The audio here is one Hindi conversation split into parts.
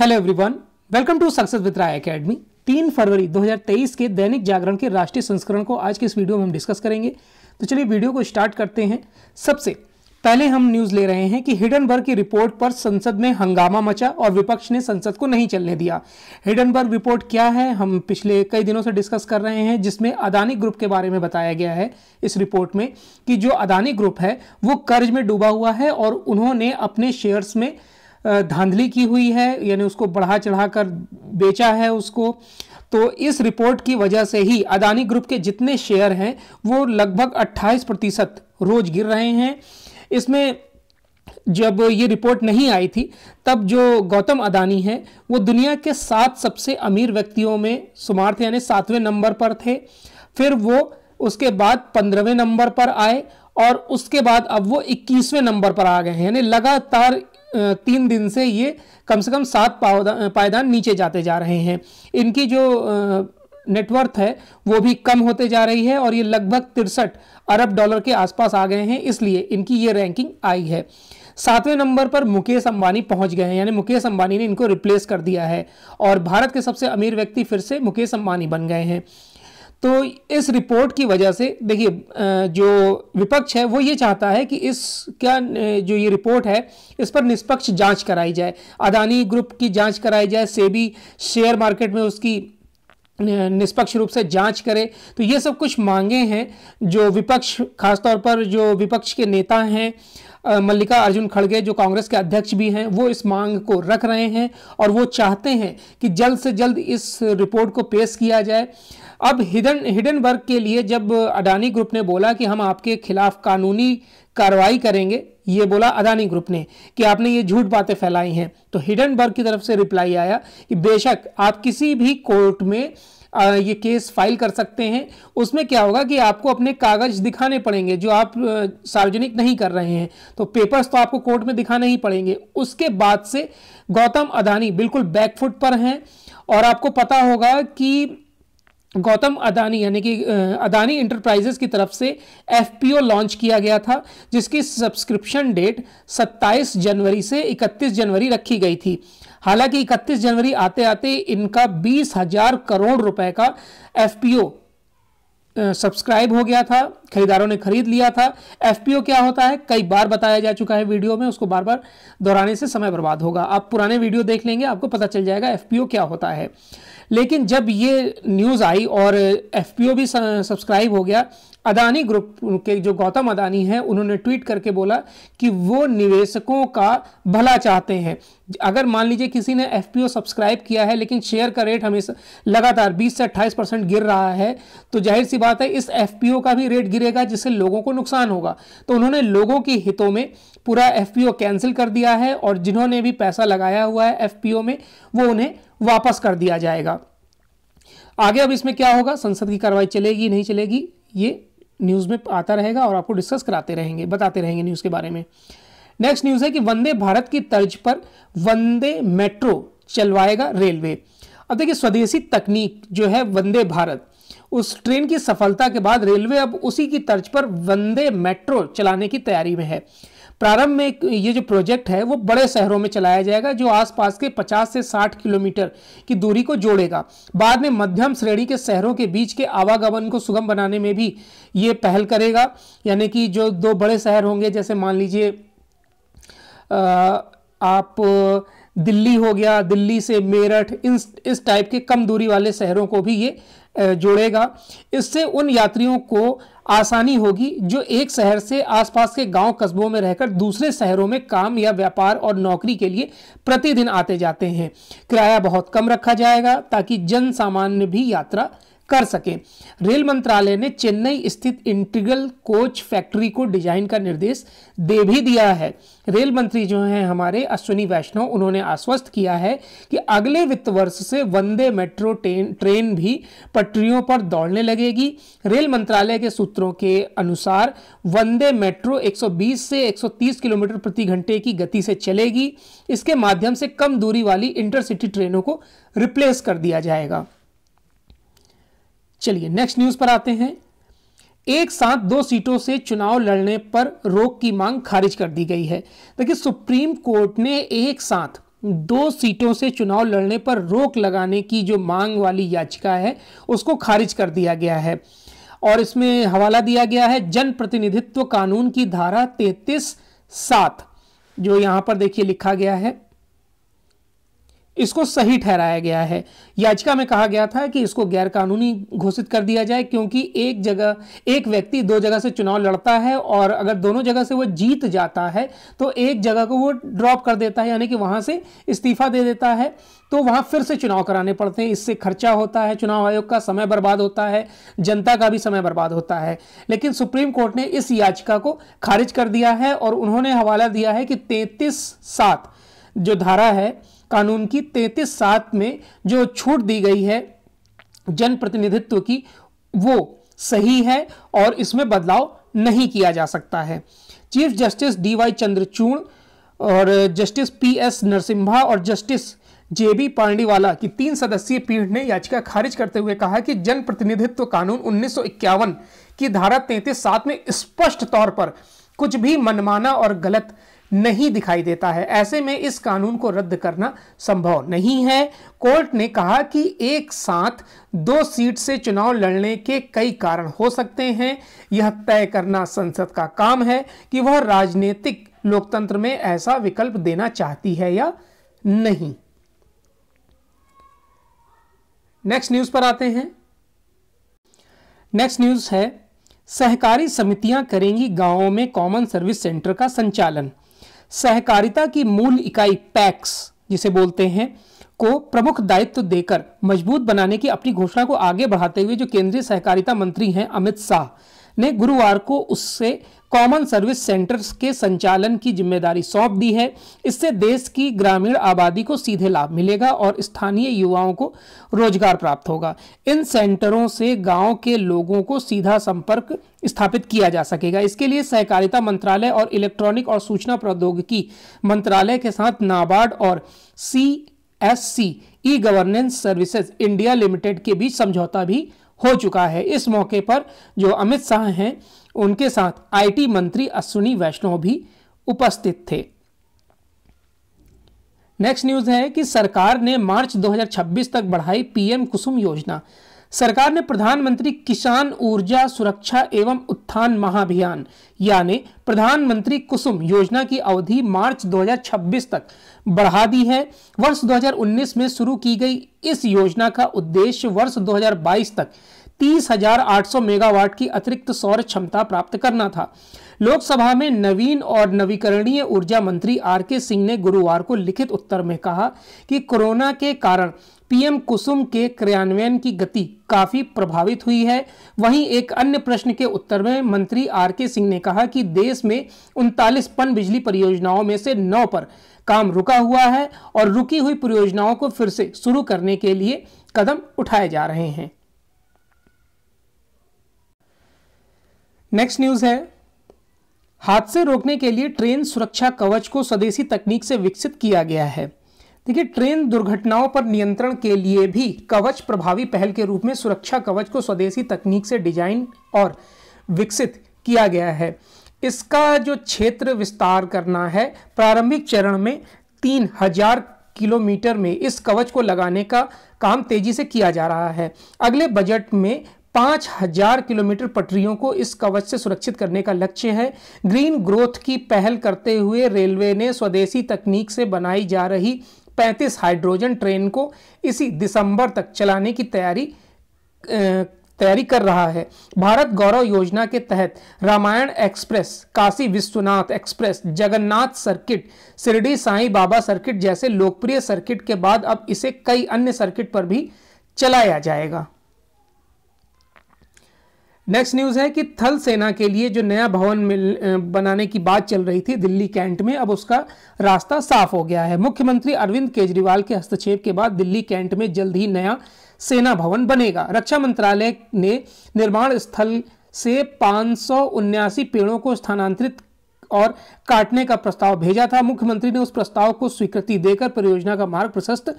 hello everyone welcome to success with Rai academy तीन फरवरी 2023 के दैनिक जागरण के राष्ट्रीय संस्करण को आज के इस वीडियो में हम डिस्कस करेंगे तो चलिए वीडियो को स्टार्ट करते हैं सबसे पहले हम न्यूज ले रहे हैं कि हिडनबर्ग की रिपोर्ट पर संसद में हंगामा मचा और विपक्ष ने संसद को नहीं चलने दिया हिडनबर्ग रिपोर्ट क्या है हम पिछले कई दिनों से डिस्कस कर रहे हैं जिसमें अदानी ग्रुप के बारे में बताया गया है इस रिपोर्ट में कि जो अदानी ग्रुप है वो कर्ज में डूबा हुआ है और उन्होंने अपने शेयर्स में धांधली की हुई है यानी उसको बढ़ा चढ़ा कर बेचा है उसको तो इस रिपोर्ट की वजह से ही अदानी ग्रुप के जितने शेयर हैं वो लगभग 28 प्रतिशत रोज गिर रहे हैं इसमें जब ये रिपोर्ट नहीं आई थी तब जो गौतम अदानी हैं वो दुनिया के सात सबसे अमीर व्यक्तियों में शुमार थे यानी सातवें नंबर पर थे फिर वो उसके बाद पंद्रहवें नंबर पर आए और उसके बाद अब वो इक्कीसवें नंबर पर आ गए हैं यानी लगातार तीन दिन से ये कम से कम सात पायदान नीचे जाते जा रहे हैं इनकी जो नेटवर्थ है वो भी कम होते जा रही है और ये लगभग तिरसठ अरब डॉलर के आसपास आ गए हैं इसलिए इनकी ये रैंकिंग आई है सातवें नंबर पर मुकेश अंबानी पहुंच गए हैं यानी मुकेश अंबानी ने इनको रिप्लेस कर दिया है और भारत के सबसे अमीर व्यक्ति फिर से मुकेश अंबानी बन गए हैं तो इस रिपोर्ट की वजह से देखिए जो विपक्ष है वो ये चाहता है कि इस क्या जो ये रिपोर्ट है इस पर निष्पक्ष जांच कराई जाए अदानी ग्रुप की जांच कराई जाए सेबी शेयर मार्केट में उसकी निष्पक्ष रूप से जांच करे तो ये सब कुछ मांगे हैं जो विपक्ष खासतौर पर जो विपक्ष के नेता हैं मल्लिका अर्जुन खड़गे जो कांग्रेस के अध्यक्ष भी हैं वो इस मांग को रख रहे हैं और वो चाहते हैं कि जल्द से जल्द इस रिपोर्ट को पेश किया जाए अब हिडन हिडन वर्ग के लिए जब अडानी ग्रुप ने बोला कि हम आपके खिलाफ कानूनी कार्रवाई करेंगे ये बोला अदानी ग्रुप ने कि आपने ये झूठ बातें फैलाई हैं तो हिडनबर्ग की तरफ से रिप्लाई आया कि बेशक आप किसी भी कोर्ट में ये केस फाइल कर सकते हैं उसमें क्या होगा कि आपको अपने कागज़ दिखाने पड़ेंगे जो आप सार्वजनिक नहीं कर रहे हैं तो पेपर्स तो आपको कोर्ट में दिखाने ही पड़ेंगे उसके बाद से गौतम अदानी बिल्कुल बैकफुट पर हैं और आपको पता होगा कि गौतम अदानी यानी कि अदानी इंटरप्राइजेस की तरफ से एफपीओ लॉन्च किया गया था जिसकी सब्सक्रिप्शन डेट 27 जनवरी से 31 जनवरी रखी गई थी हालांकि 31 जनवरी आते आते इनका बीस हजार करोड़ रुपए का एफपीओ सब्सक्राइब हो गया था खरीदारों ने खरीद लिया था एफपीओ क्या होता है कई बार बताया जा चुका है वीडियो में उसको बार बार दोहराने से समय बर्बाद होगा आप पुराने वीडियो देख लेंगे आपको पता चल जाएगा एफपीओ क्या होता है लेकिन जब ये न्यूज़ आई और एफ भी सब्सक्राइब हो गया अदानी ग्रुप के जो गौतम अदानी हैं उन्होंने ट्वीट करके बोला कि वो निवेशकों का भला चाहते हैं अगर मान लीजिए किसी ने एफ सब्सक्राइब किया है लेकिन शेयर का रेट हमेशा लगातार 20 से 28 परसेंट गिर रहा है तो जाहिर सी बात है इस एफ का भी रेट गिरेगा जिससे लोगों को नुकसान होगा तो उन्होंने लोगों के हितों में पूरा एफ कैंसिल कर दिया है और जिन्होंने भी पैसा लगाया हुआ है एफ में वो उन्हें वापस कर दिया जाएगा आगे अब इसमें क्या होगा संसद की कार्रवाई चलेगी नहीं चलेगी ये न्यूज़ में आता रहेगा और आपको डिस्कस कराते रहेंगे बताते रहेंगे न्यूज़ के बारे में नेक्स्ट न्यूज़ है कि वंदे भारत की तर्ज पर वंदे मेट्रो चलवाएगा रेलवे अब देखिए स्वदेशी तकनीक जो है वंदे भारत उस ट्रेन की सफलता के बाद रेलवे अब उसी की तर्ज पर वंदे मेट्रो चलाने की तैयारी में है प्रारंभ में ये जो प्रोजेक्ट है वो बड़े शहरों में चलाया जाएगा जो आसपास के 50 से 60 किलोमीटर की दूरी को जोड़ेगा बाद में मध्यम श्रेणी के शहरों के बीच के आवागमन को सुगम बनाने में भी ये पहल करेगा यानी कि जो दो बड़े शहर होंगे जैसे मान लीजिए आप दिल्ली हो गया दिल्ली से मेरठ इस इस टाइप के कम दूरी वाले शहरों को भी ये जोड़ेगा इससे उन यात्रियों को आसानी होगी जो एक शहर से आसपास के गांव कस्बों में रहकर दूसरे शहरों में काम या व्यापार और नौकरी के लिए प्रतिदिन आते जाते हैं किराया बहुत कम रखा जाएगा ताकि जन सामान्य भी यात्रा कर सकें रेल मंत्रालय ने चेन्नई स्थित इंटीग्रल कोच फैक्ट्री को डिजाइन का निर्देश दे भी दिया है रेल मंत्री जो हैं हमारे अश्विनी वैष्णव उन्होंने आश्वस्त किया है कि अगले वित्त वर्ष से वंदे मेट्रो ट्रेन ट्रेन भी पटरियों पर दौड़ने लगेगी रेल मंत्रालय के सूत्रों के अनुसार वंदे मेट्रो 120 से 130 किलोमीटर प्रति घंटे की गति से चलेगी इसके माध्यम से कम दूरी वाली इंटरसिटी ट्रेनों को रिप्लेस कर दिया जाएगा चलिए नेक्स्ट न्यूज पर आते हैं एक साथ दो सीटों से चुनाव लड़ने पर रोक की मांग खारिज कर दी गई है देखिए सुप्रीम कोर्ट ने एक साथ दो सीटों से चुनाव लड़ने पर रोक लगाने की जो मांग वाली याचिका है उसको खारिज कर दिया गया है और इसमें हवाला दिया गया है जनप्रतिनिधित्व कानून की धारा तैतीस सात जो यहां पर देखिए लिखा गया है इसको सही ठहराया गया है याचिका में कहा गया था कि इसको गैरकानूनी घोषित कर दिया जाए क्योंकि एक जगह एक व्यक्ति दो जगह से चुनाव लड़ता है और अगर दोनों जगह से वो जीत जाता है तो एक जगह को वो ड्रॉप कर देता है यानी कि वहाँ से इस्तीफा दे देता है तो वहाँ फिर से चुनाव कराने पड़ते हैं इससे खर्चा होता है चुनाव आयोग का समय बर्बाद होता है जनता का भी समय बर्बाद होता है लेकिन सुप्रीम कोर्ट ने इस याचिका को खारिज कर दिया है और उन्होंने हवाला दिया है कि तैंतीस सात जो धारा है कानून की तैतीस सात में जो छूट दी गई है जनप्रतिनिधित्व की वो सही है और इसमें बदलाव नहीं किया जा सकता है chief justice D Y Chandrachud और जस्टिस पी एस नरसिम्हा और जस्टिस जे बी पांडीवाला की तीन सदस्यीय पीठ ने याचिका खारिज करते हुए कहा कि जनप्रतिनिधित्व कानून उन्नीस की धारा तैतीस सात में स्पष्ट तौर पर कुछ भी मनमाना और गलत नहीं दिखाई देता है ऐसे में इस कानून को रद्द करना संभव नहीं है कोर्ट ने कहा कि एक साथ दो सीट से चुनाव लड़ने के कई कारण हो सकते हैं यह तय करना संसद का काम है कि वह राजनीतिक लोकतंत्र में ऐसा विकल्प देना चाहती है या नहीं नेक्स्ट न्यूज पर आते हैं नेक्स्ट न्यूज है सहकारी समितियां करेंगी गांवों में कॉमन सर्विस सेंटर का संचालन सहकारिता की मूल इकाई पैक्स जिसे बोलते हैं को प्रमुख दायित्व देकर मजबूत बनाने की अपनी घोषणा को आगे बढ़ाते हुए जो केंद्रीय सहकारिता मंत्री हैं अमित शाह ने गुरुवार को उससे कॉमन सर्विस सेंटर्स के संचालन की जिम्मेदारी सौंप दी है इससे देश की ग्रामीण आबादी को सीधे लाभ मिलेगा और स्थानीय युवाओं को रोजगार प्राप्त होगा इन सेंटरों से गांव के लोगों को सीधा संपर्क स्थापित किया जा सकेगा इसके लिए सहकारिता मंत्रालय और इलेक्ट्रॉनिक और सूचना प्रौद्योगिकी मंत्रालय के साथ नाबार्ड और C S C e governance services India limited के बीच समझौता भी हो चुका है इस मौके पर जो अमित शाह हैं उनके साथ आईटी मंत्री अश्विनी वैष्णव भी उपस्थित थे नेक्स्ट न्यूज है कि सरकार ने मार्च 2026 तक बढ़ाई पीएम कुसुम योजना सरकार ने प्रधानमंत्री किसान ऊर्जा सुरक्षा एवं उत्थान महाभियान यानी प्रधानमंत्री कुसुम योजना की अवधि मार्च 2026 तक बढ़ा दी है वर्ष 2019 में शुरू की गई इस योजना का उद्देश्य वर्ष 2022 तक 30,800 मेगावाट की अतिरिक्त सौर क्षमता प्राप्त करना था लोकसभा में नवीन और नवीकरणीय ऊर्जा मंत्री आर के सिंह ने गुरुवार को लिखित उत्तर में कहा कि कोरोना के कारण पीएम कुसुम के क्रियान्वयन की गति काफी प्रभावित हुई है वहीं एक अन्य प्रश्न के उत्तर में मंत्री आर के सिंह ने कहा कि देश में उनतालीस पन बिजली परियोजनाओं में से नौ पर काम रुका हुआ है और रुकी हुई परियोजनाओं को फिर से शुरू करने के लिए कदम उठाए जा रहे हैं नेक्स्ट न्यूज है हादसे रोकने के लिए ट्रेन सुरक्षा कवच को स्वदेशी तकनीक से विकसित किया गया है देखिए ट्रेन दुर्घटनाओं पर नियंत्रण के लिए भी कवच प्रभावी पहल के रूप में सुरक्षा कवच को स्वदेशी तकनीक से डिजाइन और विकसित किया गया है इसका जो क्षेत्र विस्तार करना है प्रारंभिक चरण में तीन हजार किलोमीटर में इस कवच को लगाने का काम तेजी से किया जा रहा है अगले बजट में पाँच हजार किलोमीटर पटरियों को इस कवच से सुरक्षित करने का लक्ष्य है ग्रीन ग्रोथ की पहल करते हुए रेलवे ने स्वदेशी तकनीक से बनाई जा रही 35 हाइड्रोजन ट्रेन को इसी दिसंबर तक चलाने की तैयारी तैयारी कर रहा है भारत गौरव योजना के तहत Ramayan express Kashi Vishwanath express Jagannath circuit Shirdi Sai Baba circuit जैसे लोकप्रिय सर्किट के बाद अब इसे कई अन्य सर्किट पर भी चलाया जाएगा नेक्स्ट न्यूज है कि थल सेना के लिए जो नया भवन मिल बनाने की बात चल रही थी दिल्ली कैंट में अब उसका रास्ता साफ हो गया है मुख्यमंत्री अरविंद केजरीवाल के हस्तक्षेप के बाद दिल्ली कैंट में जल्द ही नया सेना भवन बनेगा रक्षा मंत्रालय ने निर्माण स्थल से पाँच पेड़ों को स्थानांतरित और काटने का प्रस्ताव भेजा था मुख्यमंत्री ने उस प्रस्ताव को स्वीकृति देकर परियोजना का मार्ग प्रशस्त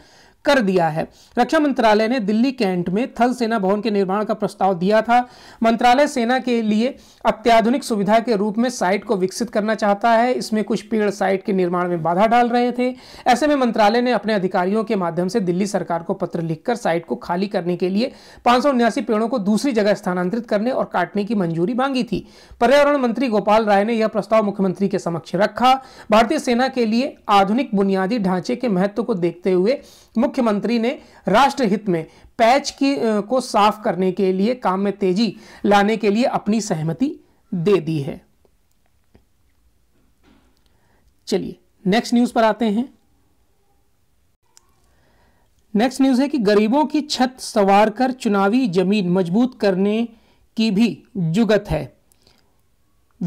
कर दिया है रक्षा मंत्रालय ने दिल्ली कैंट में थल सेना भवन के निर्माण का प्रस्ताव दिया था मंत्रालय सेना के लिए अत्याधुनिक सुविधा के रूप में साइट को विकसित करना चाहता है इसमें कुछ पेड़ साइट के निर्माण में बाधा डाल रहे थे ऐसे में मंत्रालय ने अपने अधिकारियों के माध्यम से दिल्ली सरकार को पत्र लिखकर साइट को खाली करने के लिए पांच पेड़ों को दूसरी जगह स्थानांतरित करने और काटने की मंजूरी मांगी थी पर्यावरण मंत्री गोपाल राय ने यह प्रस्ताव मुख्यमंत्री के समक्ष रखा भारतीय सेना के लिए आधुनिक बुनियादी ढांचे के महत्व को देखते हुए मुख्यमंत्री ने राष्ट्रहित में पैच की को साफ करने के लिए काम में तेजी लाने के लिए अपनी सहमति दे दी है चलिए नेक्स्ट न्यूज पर आते हैं नेक्स्ट न्यूज है कि गरीबों की छत सवार कर चुनावी जमीन मजबूत करने की भी जुगत है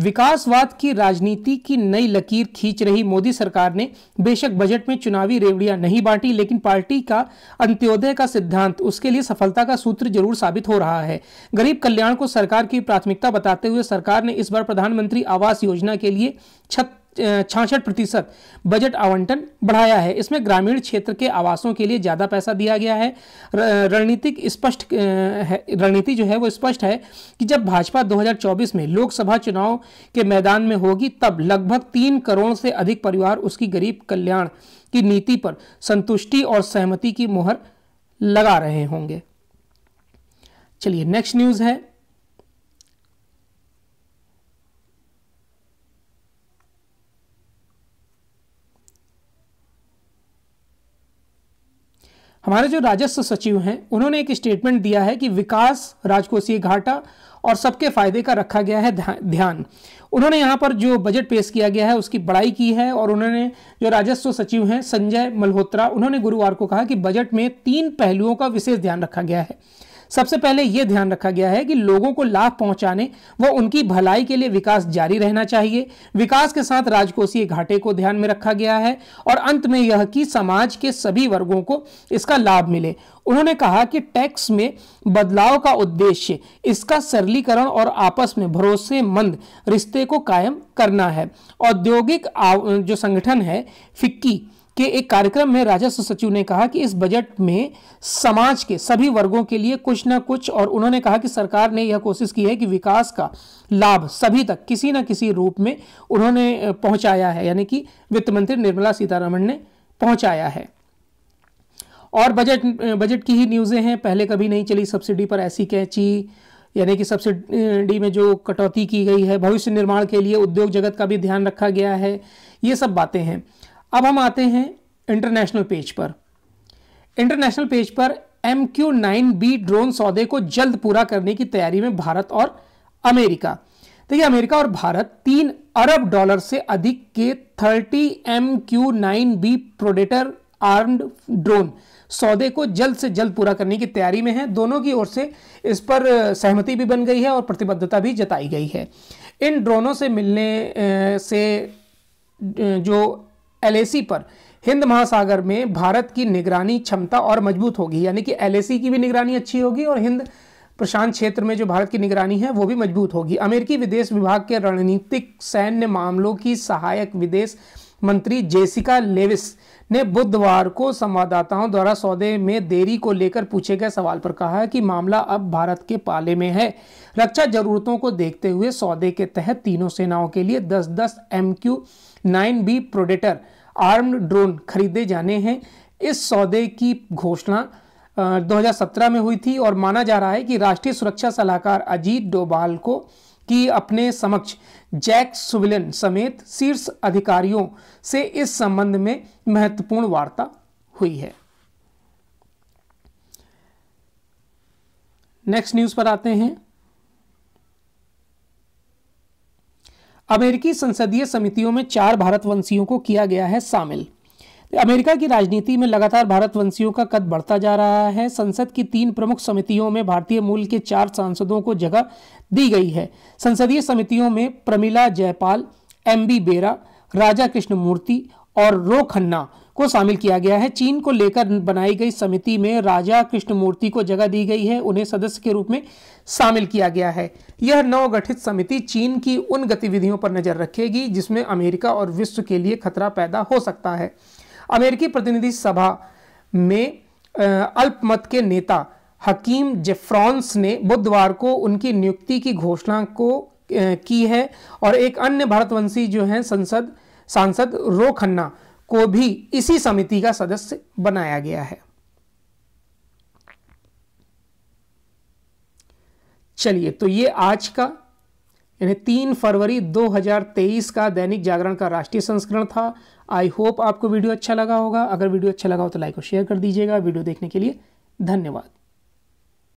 विकासवाद की राजनीति की नई लकीर खींच रही मोदी सरकार ने बेशक बजट में चुनावी रेवड़ियां नहीं बांटी लेकिन पार्टी का अंत्योदय का सिद्धांत उसके लिए सफलता का सूत्र जरूर साबित हो रहा है गरीब कल्याण को सरकार की प्राथमिकता बताते हुए सरकार ने इस बार प्रधानमंत्री आवास योजना के लिए छत छाछठ प्रतिशत बजट आवंटन बढ़ाया है इसमें ग्रामीण क्षेत्र के आवासों के लिए ज़्यादा पैसा दिया गया है रणनीतिक स्पष्ट है रणनीति जो है वो स्पष्ट है कि जब भाजपा 2024 में लोकसभा चुनाव के मैदान में होगी तब लगभग तीन करोड़ से अधिक परिवार उसकी गरीब कल्याण की नीति पर संतुष्टि और सहमति की मोहर लगा रहे होंगे चलिए नेक्स्ट न्यूज़ है हमारे जो राजस्व सचिव हैं उन्होंने एक स्टेटमेंट दिया है कि विकास राजकोषीय घाटा और सबके फायदे का रखा गया है ध्यान उन्होंने यहाँ पर जो बजट पेश किया गया है उसकी बड़ाई की है और उन्होंने जो राजस्व सचिव हैं संजय मल्होत्रा उन्होंने गुरुवार को कहा कि बजट में तीन पहलुओं का विशेष ध्यान रखा गया है सबसे पहले यह ध्यान रखा गया है कि लोगों को लाभ पहुंचाने व उनकी भलाई के लिए विकास जारी रहना चाहिए विकास के साथ राजकोषीय घाटे को ध्यान में रखा गया है और अंत में यह कि समाज के सभी वर्गों को इसका लाभ मिले उन्होंने कहा कि टैक्स में बदलाव का उद्देश्य इसका सरलीकरण और आपस में भरोसेमंद रिश्ते को कायम करना है औद्योगिक जो संगठन है फिक्की के एक कार्यक्रम में राजस्व सचिव ने कहा कि इस बजट में समाज के सभी वर्गों के लिए कुछ ना कुछ और उन्होंने कहा कि सरकार ने यह कोशिश की है कि विकास का लाभ सभी तक किसी न किसी रूप में उन्होंने पहुंचाया है यानी कि वित्त मंत्री निर्मला सीतारमण ने पहुंचाया है और बजट बजट की ही न्यूज़ें हैं पहले कभी नहीं चली सब्सिडी पर ऐसी कैची यानी कि सब्सिडी में जो कटौती की गई है भविष्य निर्माण के लिए उद्योग जगत का भी ध्यान रखा गया है ये सब बातें हैं अब हम आते हैं इंटरनेशनल पेज पर इंटरनेशनल पेज पर M Q nine B drone सौदे को जल्द पूरा करने की तैयारी में भारत और अमेरिका देखिए तो अमेरिका और भारत तीन अरब डॉलर से अधिक के thirty M Q nine B predator armed drone सौदे को जल्द से जल्द पूरा करने की तैयारी में है दोनों की ओर से इस पर सहमति भी बन गई है और प्रतिबद्धता भी जताई गई है इन ड्रोनों से मिलने से जो एल पर हिंद महासागर में भारत की निगरानी क्षमता और मजबूत होगी यानी कि एल की भी निगरानी अच्छी होगी और हिंद प्रशांत क्षेत्र में जो भारत की निगरानी है वो भी मजबूत होगी अमेरिकी विदेश विभाग के रणनीतिक सैन्य मामलों की सहायक विदेश मंत्री जेसिका लेविस ने बुधवार को संवाददाताओं द्वारा सौदे में देरी को लेकर पूछे गए सवाल पर कहा कि मामला अब भारत के पाले में है रक्षा जरूरतों को देखते हुए सौदे के तहत तीनों सेनाओं के लिए 10-10 M Q nine B predator armed drone खरीदे जाने हैं इस सौदे की घोषणा 2017 में हुई थी और माना जा रहा है कि राष्ट्रीय सुरक्षा सलाहकार अजीत डोभाल को कि अपने समक्ष जैक सुविलन समेत शीर्ष अधिकारियों से इस संबंध में महत्वपूर्ण वार्ता हुई है नेक्स्ट न्यूज पर आते हैं अमेरिकी संसदीय समितियों में चार भारतवंशियों को किया गया है शामिल अमेरिका की राजनीति में लगातार भारतवंशियों का कद बढ़ता जा रहा है संसद की तीन प्रमुख समितियों में भारतीय मूल के चार सांसदों को जगह दी गई है संसदीय समितियों में प्रमिला जयपाल एम बी बेरा राजा कृष्ण मूर्ति और रो खन्ना को शामिल किया गया है चीन को लेकर बनाई गई समिति में राजा कृष्णमूर्ति को जगह दी गई है उन्हें सदस्य के रूप में शामिल किया गया है यह नवगठित समिति चीन की उन गतिविधियों पर नजर रखेगी जिसमें अमेरिका और विश्व के लिए खतरा पैदा हो सकता है अमेरिकी प्रतिनिधि सभा में अल्पमत के नेता हकीम जेफ्रॉन्स ने बुधवार को उनकी नियुक्ति की घोषणा को की है और एक अन्य भारतवंशी जो हैं संसद सांसद रो खन्ना को भी इसी समिति का सदस्य बनाया गया है चलिए तो ये आज का यानी तीन फरवरी 2023 का दैनिक जागरण का राष्ट्रीय संस्करण था आई होप आपको वीडियो अच्छा लगा होगा अगर वीडियो अच्छा लगा हो तो लाइक और शेयर कर दीजिएगा वीडियो देखने के लिए धन्यवाद